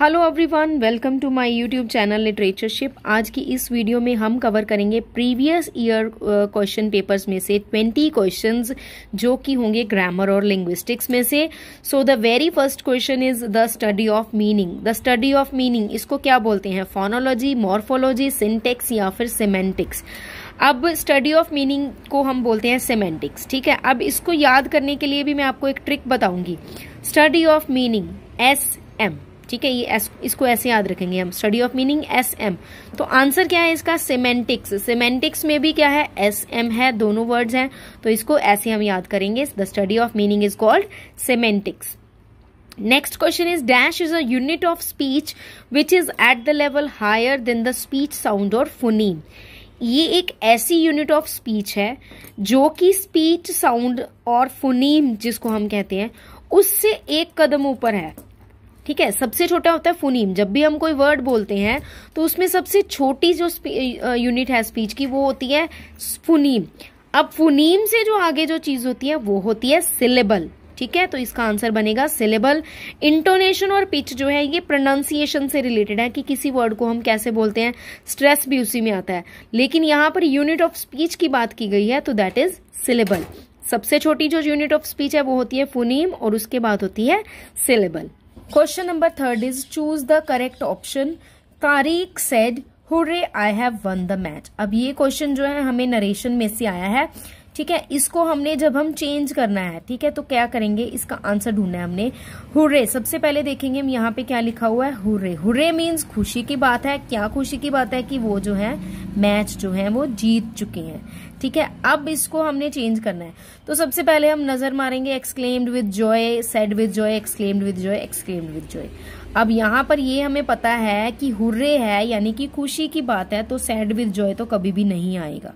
Hello everyone welcome to my YouTube channel literatureship आज की इस वीडियो में हम कवर करेंगे प्रीवियस ईयर क्वेश्चन पेपर्स में से 20 क्वेश्चंस जो कि होंगे ग्रामर और लिंग्विस्टिक्स में से so the very first question is the study of meaning the study of meaning इसको क्या बोलते हैं फोनोलॉजी मॉर्फोलॉजी सिंटेक्स या फिर सिमेंटिक्स अब स्टडी ऑफ मीनिंग को हम बोलते हैं सिमेंटिक्स ठीक है अब इसको याद करने के लिए भी मैं आपको एक ट्रिक बताऊंगी study of meaning S M ठीक है ये एस इसको ऐसे याद रखेंगे हम study of meaning S M तो आंसर क्या है इसका सिमेंटिक्स सिमेंटिक्स में भी क्या है एस एम है दोनों वर्ड्स हैं तो इसको ऐसे हम याद करेंगे the study of meaning is called semantics next question is dash is at of speech which is at the level higher than the speech sound और or ये एक ऐसी यूनिट ऑफ स्पीच है जो कि स्पीच साउंड और phoneme जिसको हम कहते हैं उससे एक कदम ऊपर है ठीक है सबसे छोटा होता है फोनीम जब भी हम कोई वर्ड बोलते हैं तो उसमें सबसे छोटी जो यूनिट है स्पीच की वो होती है फोनीम अब फोनीम से जो आगे जो चीज होती है वो होती है सिलेबल ठीक है तो इसका आंसर बनेगा सिलेबल इंटोनेशन और पिच जो है ये प्रोनाउंसिएशन से रिलेटेड है कि किसी वर्ड को हम कैसे बोलते हैं स्ट्रेस भी उसी में आता है लेकिन यहाँ पर यूनिट ऑफ स्पीच की बात की गई है तो दैट इज सिलेबल सबसे छोटी जो यूनिट ऑफ स्पीच है वो होती है फोनीम और उसके बाद होती है syllable question number third is choose the correct option Tariq said "Hurray, I have won the match अब ये क्वेश्चन जो है हमें नरेशन में से आया है ठीक है इसको हमने जब हम चेंज करना है ठीक है तो क्या करेंगे इसका आंसर ढूंढना है हमने हुर्रे सबसे पहले देखेंगे हम यहाँ पे क्या लिखा हुआ है हुर्रे हुर्रे मीन्स खुशी की बात है क्या खुशी की बात है कि वो जो है मैच जो है वो जीत चुके हैं ठीक है अब इसको हमने चेंज करना है तो सबसे पहले हम नजर मारेंगे exclaimed with joy said with joy exclaimed with joy exclaimed with joy अब यहाँ पर ये हमें पता है कि हुर्रे है यानी कि खुशी की बात है तो सैड विद जॉय तो कभी भी नहीं आएगा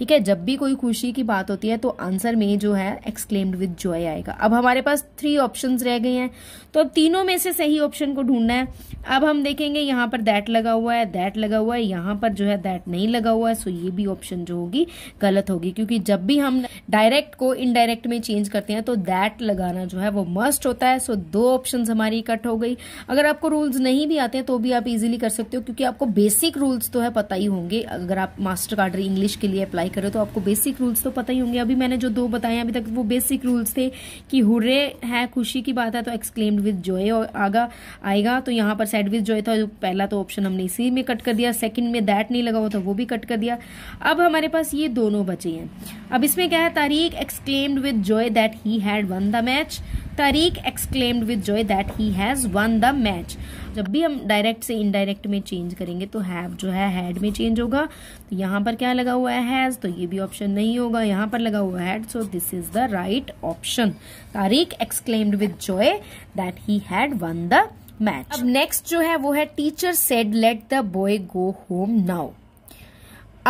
ठीक है जब भी कोई खुशी की बात होती है तो आंसर में जो है एक्सक्लेम्ड विद जॉय आएगा अब हमारे पास थ्री ऑप्शन रह गए हैं तो अब तीनों में से सही ऑप्शन को ढूंढना है अब हम देखेंगे यहां पर दैट लगा हुआ है दैट लगा हुआ है यहां पर जो है दैट नहीं लगा हुआ है सो ये भी ऑप्शन जो होगी गलत होगी क्योंकि जब भी हम डायरेक्ट को इनडायरेक्ट में चेंज करते हैं तो दैट लगाना जो है वो मस्ट होता है सो दो ऑप्शन हमारी कट हो गई अगर आपको रूल्स नहीं भी आते हैं तो भी आप इजिली कर सकते हो क्योंकि आपको बेसिक रूल्स तो है पता ही होंगे अगर आप मास्टर कार्डर इंग्लिश के लिए अप्लाई करो तो आपको बेसिक रूल्स तो पता ही होंगे अभी मैंने जो दो बताए अभी तक वो बेसिक रूल्स थे कि हुर्रे है खुशी की बात है तो एक्सक्लेम्ड विद जॉय और आगा आएगा तो यहाँ पर सेड विद जॉय था जो पहला तो ऑप्शन हमने इसी में कट कर दिया सेकंड में दैट नहीं लगा हुआ था वो भी कट कर दिया अब हमारे पास ये दोनों बचे हैं अब इसमें क्या है Tariq exclaimed with joy that he had won the match Tariq exclaimed with joy that he has won the match जब भी हम डायरेक्ट से इनडायरेक्ट में चेंज करेंगे तो हैव जो है हैड में चेंज होगा तो यहां पर क्या लगा हुआ है हैज़ तो ये भी ऑप्शन नहीं होगा यहां पर लगा हुआ had so this is the right option Tariq exclaimed with joy that he had won the match अब नेक्स्ट जो है वो है teacher said let the boy go home now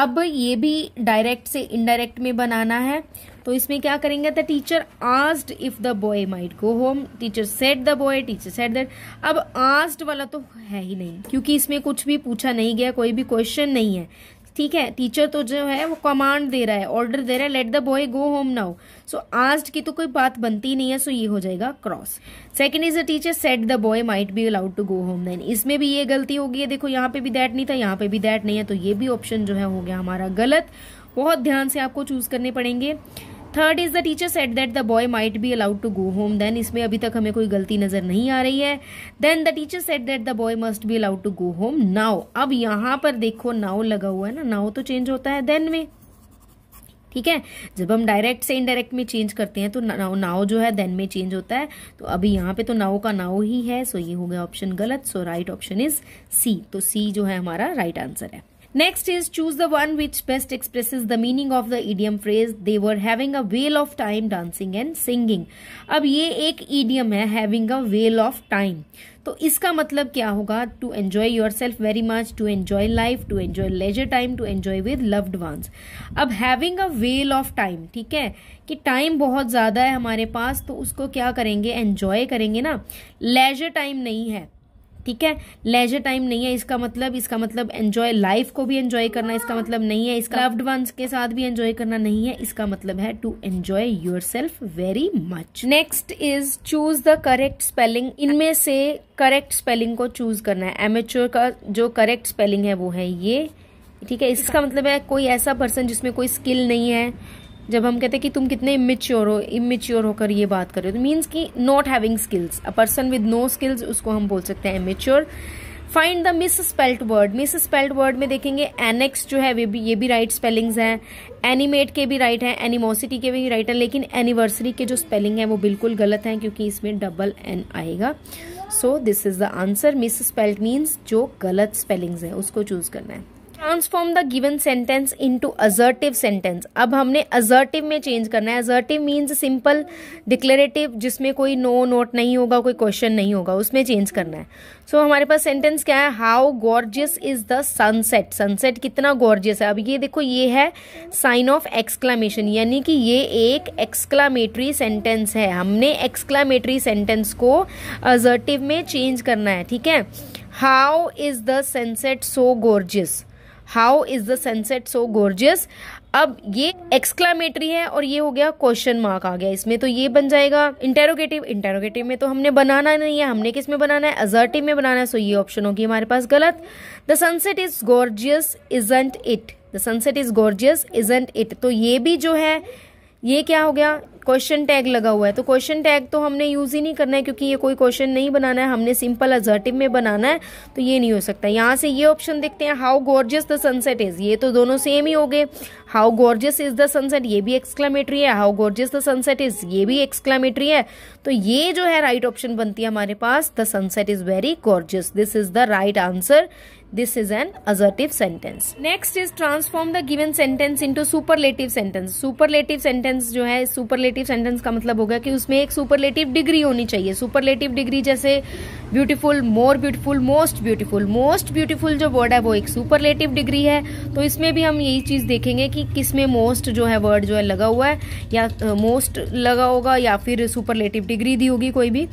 अब ये भी डायरेक्ट से इनडायरेक्ट में बनाना है तो इसमें क्या करेंगे the teacher asked if the boy might go home teacher said the boy teacher said that अब आस्ड वाला तो है ही नहीं क्योंकि इसमें कुछ भी पूछा नहीं गया कोई भी क्वेश्चन नहीं है ठीक है टीचर तो जो है वो कमांड दे रहा है ऑर्डर दे रहा है let the boy go home now so asked की तो कोई बात बनती नहीं है सो so ये हो जाएगा cross second is the teacher said the boy might be allowed to go home then इसमें भी ये गलती होगी है देखो यहाँ पे भी दैट नहीं था यहाँ पे भी दैट नहीं है तो ये भी ऑप्शन जो है हो गया हमारा गलत बहुत ध्यान से आपको चूज करने पड़ेंगे third is the teacher said that the boy might be allowed to go home then इसमें अभी तक हमें कोई गलती नजर नहीं आ रही है then the teacher said that the boy must be allowed to go home now अब यहां पर देखो नाउ लगा हुआ है ना नाउ तो चेंज होता है देन में ठीक है जब हम डायरेक्ट से इनडायरेक्ट में चेंज करते हैं तो नाव नाव जो है देन में चेंज होता है तो अभी यहाँ पे तो नाव का नाव ही है सो ये हो गया ऑप्शन गलत so right option is C तो सी जो है हमारा राइट right आंसर है Next is choose the one which best expresses the meaning of the idiom phrase they were having a whale of time dancing and singing. अब ये एक idiom है having a whale of time. तो इसका मतलब क्या होगा to enjoy yourself very much to enjoy life to enjoy leisure time to enjoy with loved ones अब having a well of time ठीक है कि टाइम बहुत ज़्यादा है हमारे पास तो उसको क्या करेंगे एन्जॉय करेंगे ना लेजर टाइम नहीं है ठीक है लेजर टाइम नहीं है इसका मतलब इसका मतलब एंजॉय लाइफ को भी एंजॉय करना इसका मतलब नहीं है इसका लव्ड वंस के साथ भी एंजॉय करना नहीं है इसका मतलब है to enjoy yourself very much next is choose the correct spelling इनमें से करेक्ट स्पेलिंग को चूज करना है एमेच्योर का जो करेक्ट स्पेलिंग है वो है ये ठीक है इसका मतलब है कोई ऐसा पर्सन जिसमें कोई स्किल नहीं है जब हम कहते हैं कि तुम कितने इमेच्योर हो इमेच्योर होकर ये बात कर रहे हो तो मीन्स कि not having skills a person with no skills उसको हम बोल सकते हैं immature find the misspelt word misspelt word में देखेंगे एनेक्स जो है भी, ये भी राइट स्पेलिंग्स हैं एनिमेट के भी राइट हैं एनिमोसिटी के भी राइट हैं लेकिन एनिवर्सरी के जो स्पेलिंग है वो बिल्कुल गलत हैं क्योंकि इसमें डबल एन आएगा so this is the answer misspelt means जो गलत स्पेलिंग्स हैं उसको चूज करना है transform the given sentence into assertive sentence अब हमने अजर्टिव में चेंज करना है अजर्टिव मीन्स सिंपल डिक्लेरेटिव जिसमें कोई नो no, नोट नहीं होगा कोई क्वेश्चन नहीं होगा उसमें चेंज करना है सो so, हमारे पास सेंटेंस क्या है how gorgeous is the sunset sunset कितना गॉर्जियस है अब ये देखो ये है साइन ऑफ एक्सक्लामेशन यानी कि ये एक एक्सक्लामेटरी सेंटेंस है हमने एक्सक्लामेटरी सेंटेंस को अजर्टिव में चेंज करना है ठीक है how is the sunset so gorgeous how is the sunset so gorgeous अब ये एक्सक्लामेटरी है और ये हो गया क्वेश्चन मार्क आ गया इसमें तो ये बन जाएगा इंटेरोगेटिव इंटेरोगेटिव में तो हमने बनाना नहीं है हमने किस में बनाना है अजर्टिव में बनाना है सो ये ऑप्शन होगी हमारे पास गलत the sunset is gorgeous isn't it the sunset is gorgeous isn't it तो ये भी जो है ये क्या हो गया क्वेश्चन टैग लगा हुआ है तो क्वेश्चन टैग तो हमने यूज़ ही नहीं करना है क्योंकि ये कोई क्वेश्चन नहीं बनाना है हमने सिंपल अजर्टिव में बनाना है तो ये नहीं हो सकता यहाँ से ये ऑप्शन देखते हैं how gorgeous the sunset is ये तो दोनों सेम ही हो गए how gorgeous is the sunset ये भी एक्सक्लामेटरी है how gorgeous the sunset is ये भी एक्सक्लामेटरी है तो ये जो है राइट right ऑप्शन बनती है हमारे पास the sunset is very gorgeous this is the right answer this is an assertive sentence next is transform the given sentence into superlative sentence superlative sentence जो है सुपरलेटिव सेंटेंस का मतलब होगा कि उसमें एक सुपरलेटिव डिग्री होनी चाहिए सुपरलेटिव डिग्री जैसे beautiful more beautiful most beautiful most beautiful जो वर्ड है वो एक सुपरलेटिव डिग्री है तो इसमें भी हम यही चीज देखेंगे कि कि किस में मोस्ट जो है वर्ड जो है लगा हुआ है या मोस्ट uh, लगा होगा या फिर सुपरलेटिव डिग्री दी होगी कोई भी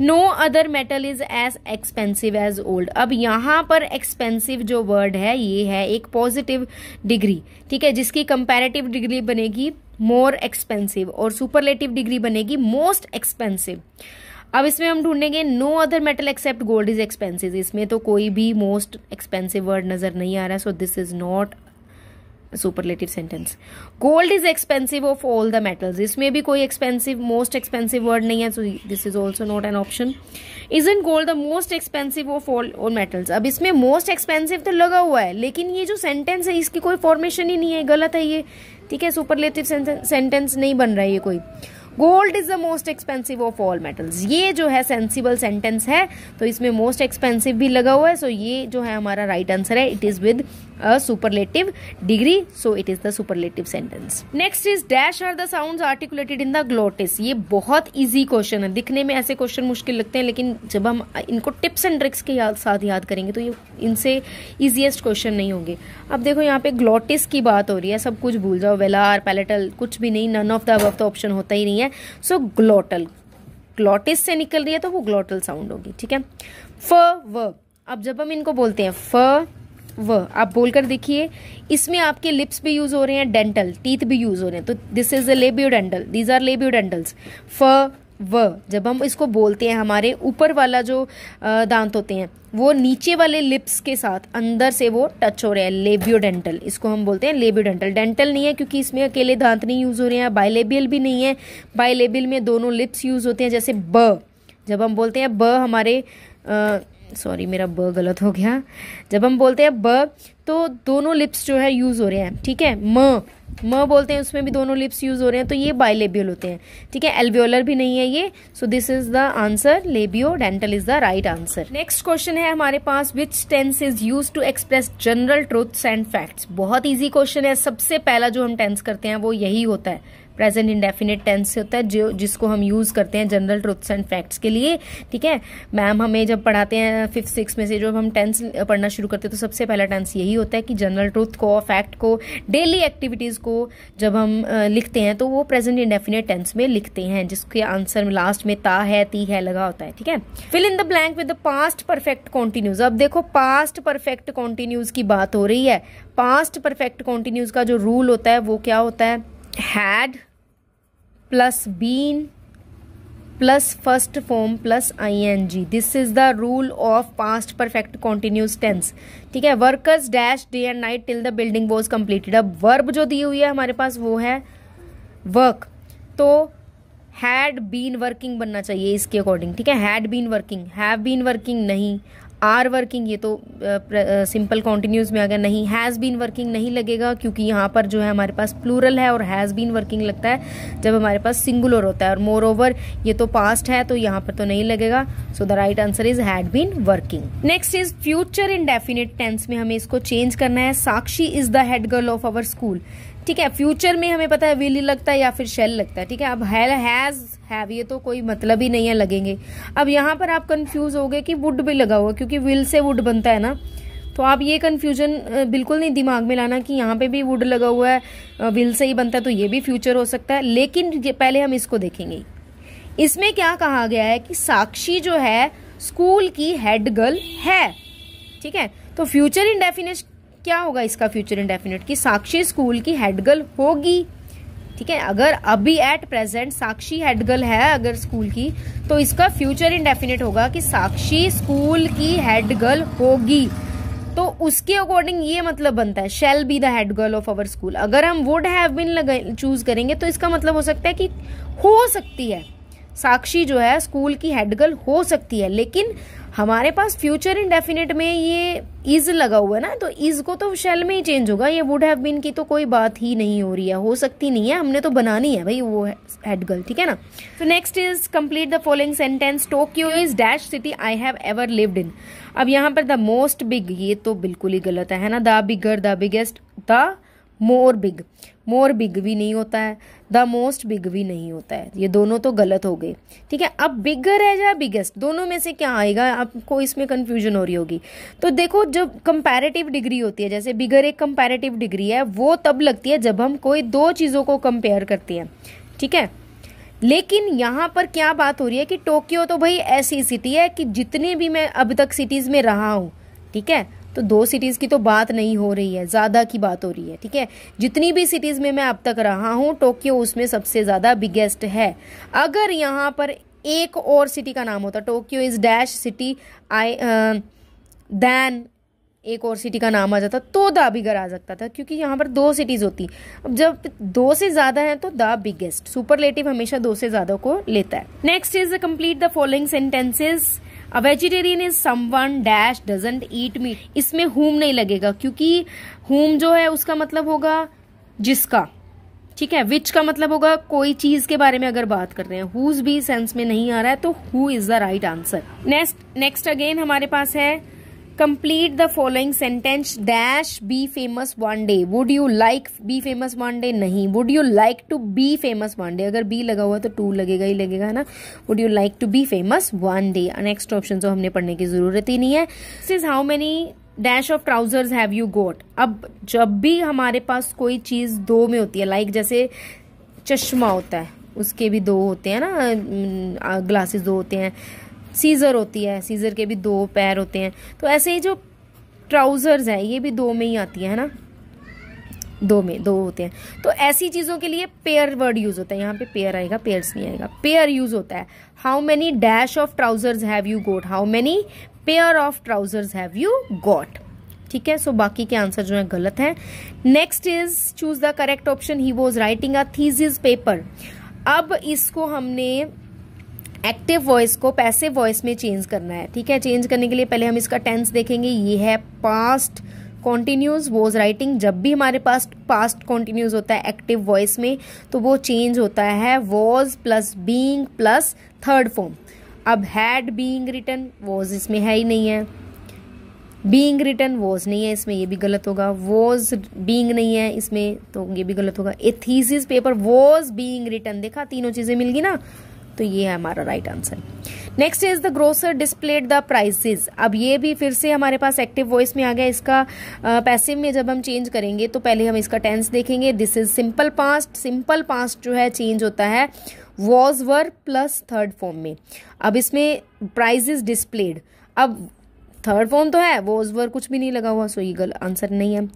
no other metal is as expensive as old अब यहाँ पर एक्सपेंसिव जो वर्ड है ये है एक पॉजिटिव डिग्री ठीक है जिसकी कंपेरेटिव डिग्री बनेगी मोर एक्सपेंसिव और सुपरलेटिव डिग्री बनेगी मोस्ट एक्सपेंसिव अब इसमें हम ढूंढेंगे no other metal except gold is expensive इसमें तो कोई भी मोस्ट एक्सपेंसिव वर्ड नजर नहीं आ रहा so this is not superlative sentence gold is expensive of all the metals इसमें भी कोई एक्सपेंसिव मोस्ट एक्सपेंसिव वर्ड नहीं है so this is also not an option is in gold the most expensive of all all metals अब इसमें most expensive तो लगा हुआ है लेकिन ये जो सेंटेंस है इसकी कोई फॉर्मेशन ही नहीं है गलत है ये ठीक है सुपरलेटिव सेंटेंस नहीं बन रहा है ये कोई gold is the most expensive of all metals ये जो है सेंसिबल सेंटेंस है तो इसमें मोस्ट एक्सपेंसिव भी लगा हुआ है सो so ये जो है हमारा राइट right आंसर है it is with a superlative degree so it is the superlative sentence next is dash are the sounds articulated in the glottis ye bahut easy question hai dikhne mein aise question mushkil lagte hain lekin jab hum inko tips and tricks ke saath yaad karenge to ye inse easiest question nahi honge ab dekho yahan pe glottis ki baat ho rahi hai sab kuch bhul jao velar palatal kuch bhi nahi none of the above the option hota hi nahi hai so, glottal glottis se nikal rahi hai to wo glottal sound hogi theek hai f व अब जब हम इनको बोलते हैं फ व आप बोलकर देखिए इसमें आपके लिप्स भी यूज हो रहे हैं डेंटल टीथ भी यूज हो रहे हैं तो this is a labiodental these are labiodentals फ व जब हम इसको बोलते हैं हमारे ऊपर वाला जो दांत होते हैं वो नीचे वाले लिप्स के साथ अंदर से वो टच हो रहे हैं लेबियोडेंटल इसको हम बोलते हैं लेबियोडेंटल डेंटल नहीं है क्योंकि इसमें अकेले दांत नहीं यूज़ हो रहे हैं बायलेबियल भी नहीं है बायलेबियल में दोनों लिप्स यूज़ होते हैं जैसे ब जब हम बोलते हैं ब हमारे आ, सॉरी मेरा ब गलत हो गया जब हम बोलते हैं ब तो दोनों लिप्स जो है यूज़ हो रहे हैं ठीक है म म बोलते हैं उसमें भी दोनों लिप्स यूज़ हो रहे हैं तो ये बाइलेबियल होते हैं ठीक है एल्वियोलर भी नहीं है ये so this is the answer labiodental is the right answer next question है हमारे पास which tense is use to express general truths and facts बहुत ईजी क्वेश्चन है सबसे पहला जो हम टेंस करते हैं वो यही होता है प्रेजेंट इंडेफिनेट टेंस होता है जो जिसको हम यूज़ करते हैं जनरल ट्रुथ्स एंड फैक्ट्स के लिए ठीक है मैम हमें जब पढ़ाते हैं फिफ्थ सिक्स में से जब हम टेंस पढ़ना शुरू करते हैं तो सबसे पहला टेंस यही होता है कि जनरल ट्रुथ को फैक्ट को डेली एक्टिविटीज़ को जब हम लिखते हैं तो वो प्रेजेंट इंडेफिनेट टेंस में लिखते हैं जिसके आंसर लास्ट में ता है ती है लगा होता है ठीक है fill in the blank with the past perfect continues अब देखो पास्ट परफेक्ट कॉन्टिन्यूज की बात हो रही है पास्ट परफेक्ट कॉन्टिन्यूज का जो रूल होता है वो क्या होता है had plus been plus first form plus ing this is the rule of past perfect continuous tense ठीक है workers dash day and night till the building was completed अब verb जो दी हुई है हमारे पास वो है work तो हैड बीन वर्किंग बनना चाहिए इसके अकॉर्डिंग ठीक है had been working have been working नहीं आर वर्किंग ये तो सिंपल कॉन्टिन्यूज में अगर नहीं हैज़ बीन वर्किंग नहीं लगेगा क्योंकि यहाँ पर जो है हमारे पास प्लूरल है और हैज़ बीन वर्किंग लगता है जब हमारे पास सिंगुलर होता है और मोर ओवर ये तो पास्ट है तो यहाँ पर तो नहीं लगेगा so the right answer is had been working next is future indefinite tense में हमें इसको चेंज करना है Sakshi is the head girl of our school ठीक है फ्यूचर में हमें पता है विल लगता है या फिर शेल लगता है ठीक है अब हैज हैव ये तो कोई मतलब ही नहीं है लगेंगे अब यहाँ पर आप कन्फ्यूज हो गए कि वुड भी लगा हुआ क्योंकि विल से वुड बनता है ना तो आप ये कन्फ्यूजन बिल्कुल नहीं दिमाग में लाना कि यहाँ पे भी वुड लगा हुआ है विल से ही बनता है तो ये भी फ्यूचर हो सकता है लेकिन पहले हम इसको देखेंगे इसमें क्या कहा गया है कि साक्षी जो है स्कूल की हेड गर्ल है ठीक है तो फ्यूचर इन डेफिनेट क्या होगा इसका फ्यूचर इन डेफिनेट कि साक्षी स्कूल की हेड गर्ल होगी ठीक है अगर अभी एट प्रेजेंट साक्षी हेडगर्ल है अगर स्कूल की तो इसका फ्यूचर इनडेफिनेट होगा कि साक्षी स्कूल की हेडगर्ल होगी तो उसके अकॉर्डिंग ये मतलब बनता है shall be the head girl of our school अगर हम वुड हैव बिन चूज करेंगे तो इसका मतलब हो सकता है कि हो सकती है साक्षी जो है स्कूल की हेड गर्ल हो सकती है लेकिन हमारे पास फ्यूचर इनडेफिनेट में ये इज लगा हुआ है ना तो इज को तो शेल में ही चेंज होगा ये वुड हैव बीन की तो कोई बात ही नहीं हो रही है हो सकती नहीं है हमने तो बनानी है भाई वो हेड गर्ल ठीक है ना तो next is complete the following sentence Tokyo is dash city I have ever lived in अब यहाँ पर द मोस्ट बिग ये तो बिल्कुल ही गलत है ना the bigger the biggest the more big more big भी नहीं होता है द मोस्ट बिग भी नहीं होता है ये दोनों तो गलत हो गए ठीक है अब बिगर है या बिगेस्ट दोनों में से क्या आएगा आपको इसमें कन्फ्यूजन हो रही होगी तो देखो जब कंपेरेटिव डिग्री होती है जैसे बिगर एक कंपेरेटिव डिग्री है वो तब लगती है जब हम कोई दो चीज़ों को कंपेयर करते हैं ठीक है लेकिन यहाँ पर क्या बात हो रही है कि टोक्यो तो भाई ऐसी सिटी है कि जितने भी मैं अब तक सिटीज़ में रहा हूँ ठीक है तो दो सिटीज़ की तो बात नहीं हो रही है ज़्यादा की बात हो रही है ठीक है जितनी भी सिटीज़ में मैं अब तक रहा हूँ टोक्यो उसमें सबसे ज़्यादा बिगेस्ट है अगर यहाँ पर एक और सिटी का नाम होता Tokyo is dash city I than एक और सिटी का नाम आ जाता तो द बिगर आ सकता था क्योंकि यहाँ पर दो सिटीज़ होती अब जब दो से ज़्यादा है तो द बिगेस्ट सुपरलेटिव हमेशा दो से ज़्यादा को लेता है next is complete the following sentences a vegetarian is someone dash doesn't eat meat इसमें हुम नहीं लगेगा क्योंकि हुम जो है उसका मतलब होगा जिसका ठीक है विच का मतलब होगा कोई चीज के बारे में अगर बात कर रहे हैं हुज भी सेंस में नहीं आ रहा है तो who is the right answer next next again हमारे पास है complete the following sentence dash be famous one day would you like be famous one day नहीं would you like to be famous one day अगर be लगा हुआ तो to लगेगा ही लगेगा ना would you like to be famous one day next option तो हमने पढ़ने की ज़रूरत ही नहीं है this is how many dash of trousers have you got अब जब भी हमारे पास कोई चीज़ दो में होती है लाइक like जैसे चश्मा होता है उसके भी दो होते हैं ना ग्लासेस दो होते हैं सीज़र होती है सीज़र के भी दो पैर होते हैं तो ऐसे ही जो ट्राउज़र्स हैं ये भी दो में ही आती है ना दो में दो होते हैं तो ऐसी चीज़ों के लिए पेयर वर्ड यूज़ होता है यहाँ पे पेयर आएगा पेयर्स नहीं आएगा पेयर यूज़ होता है how many dash of trousers have you got how many pair of trousers have you got ठीक है सो बाकी के आंसर जो है गलत है next is choose the correct option he was writing a thesis paper अब इसको हमने एक्टिव वॉइस को पैसे वॉइस में चेंज करना है ठीक है चेंज करने के लिए पहले हम इसका टेंस देखेंगे ये है पास्ट कॉन्टिन्यूज वॉज राइटिंग जब भी हमारे पास पास्ट कॉन्टिन्यूज होता है एक्टिव वॉइस में तो वो चेंज होता है was plus being plus third form अब हैड बींग रिटर्न वॉज इसमें है ही नहीं है बींग रिटर्न वॉज नहीं है इसमें ये भी गलत होगा वॉज बींग नहीं है इसमें तो ये भी गलत होगा a thesis paper was being return देखा तीनों चीज़ें मिल गई ना तो ये है हमारा right answer next is the grocer displayed the prices अब ये भी फिर से हमारे पास एक्टिव वॉइस में आ गया इसका पैसिव में जब हम चेंज करेंगे तो पहले हम इसका टेंस देखेंगे this is simple past simple past जो है चेंज होता है was were plus third form में अब इसमें प्राइज इज डिस्प्लेड अब थर्ड फॉर्म तो है वॉज वर कुछ भी नहीं लगा हुआ सो ये गल आंसर नहीं है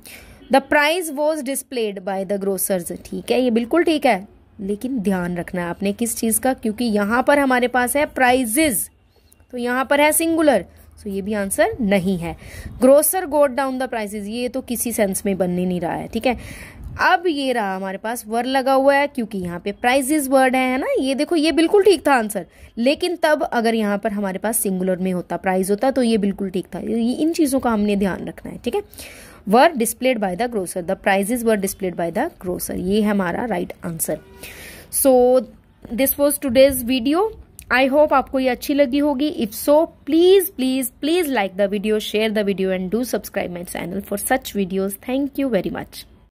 the price was displayed by the grocers ठीक है ये बिल्कुल ठीक है लेकिन ध्यान रखना है आपने किस चीज़ का क्योंकि यहां पर हमारे पास है प्राइजेज तो यहां पर है सिंगुलर सो ये भी आंसर नहीं है ग्रोसर गोड डाउन द प्राइजेज ये तो किसी सेंस में बनने नहीं रहा है ठीक है अब ये रहा हमारे पास वर लगा हुआ है क्योंकि यहाँ पे प्राइजेज वर्ड है ना ये देखो ये बिल्कुल ठीक था आंसर लेकिन तब अगर यहाँ पर हमारे पास सिंगुलर में होता प्राइज होता तो ये बिल्कुल ठीक था इन चीज़ों का हमने ध्यान रखना है ठीक है were displayed by the grocer the prices were displayed by the grocer ये हमारा right answer so this was today's video I hope आपको ये अच्छी लगी होगी if so please please please like the video share the video and do subscribe my channel for such videos thank you very much